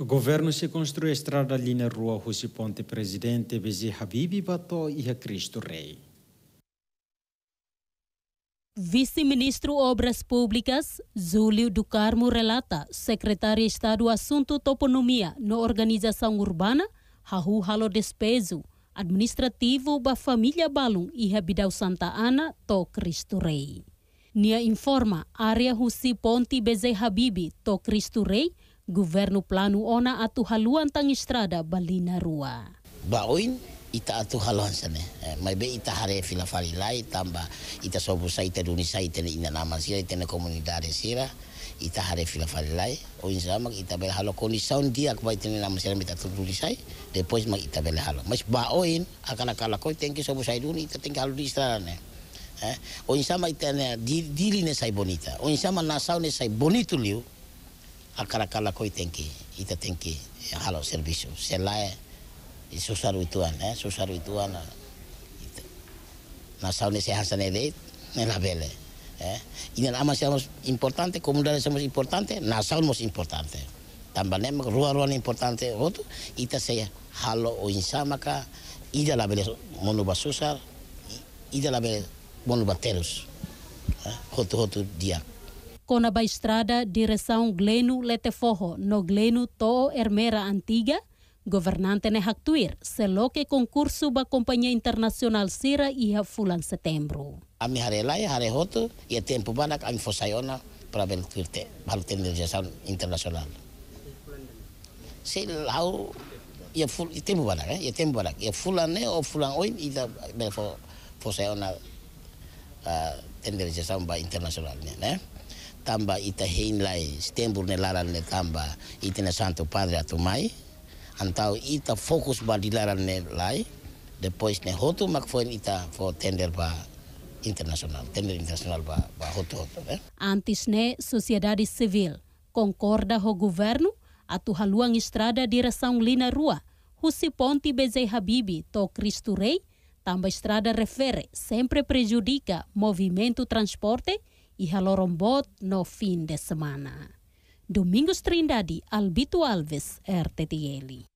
O governo se construiu a estrada ali na rua Rússia Ponte Presidente Bezerra Bibi Bató e a Cristo Rei. Vice-ministro Obras Públicas, Júlio do Carmo relata, secretário de Estado Assunto Toponomia na Organização Urbana, Rahu Halo Despeso, administrativo da família Balum e Rabidão Santa Ana, to Cristo Rei. Nia informa, área Russi Ponte Bezerra Bibi, to Cristo Rei, governo plano ona atu haluan tang istrada balina rua. Baoin ita atu haluan sana, Eh, mai be ita hare fila farilai tamba ita sobusa ita dunisa ita ina sira ita na komunidade sira ita hare fila lai. o insama ita bela halo saun dia kuba ita na namasira ita tulisai depois ma ita bela halo. Mas baoin akana kala tengki sobu sai duni ita tengki halu di estrada ne. Eh, o insama ita ne dili ne sai bonita. O insama nasau ne sai bonitu liu akara kala koi tenki ita tenki halo servisu selae i susaru ituan eh susaru ituan eh. ita na saune se hasane deit ne la bele eh ina ama seamos importante comunidades somos importante na saumos importante tambanem rua rua importante otu oh, ita se halo o oh, insamaka ida la bele monu basusar ida la bele monu eh hotu hotu diak Cona Estrada, direção Gleno Leteforro, no Gleno To Hermera Antiga, governante ne Haktuir, que concurso ba Companhia Internacional Sira e a fulan setembro. A minha harela e a e a tempo banak a mi fosayona para ver tuirte, para ter negociação internacional. Se lá o e tempo banak, eh, e tempo banak, e fulan ne o fulan oin e da ver fosayona a ter ba internacional, né? tamba ita heinlai stembur ne laran ne tamba ita ne Santo Padre atumai antau ita fokus ba di laran ne lai depois ne hotu mak foin ita fo tender ba internacional tender internacional ba ba hotu hotu eh? antes ne sociedade civil concorda o governo atu haluang estrada direção Lina Rua Husi Ponte Bezei Habibi to Cristo Rei tamba estrada refere sempre prejudica movimento transporte y lorombot no fin de semana. Domingos Trindadi, Albito Alves, RTTL.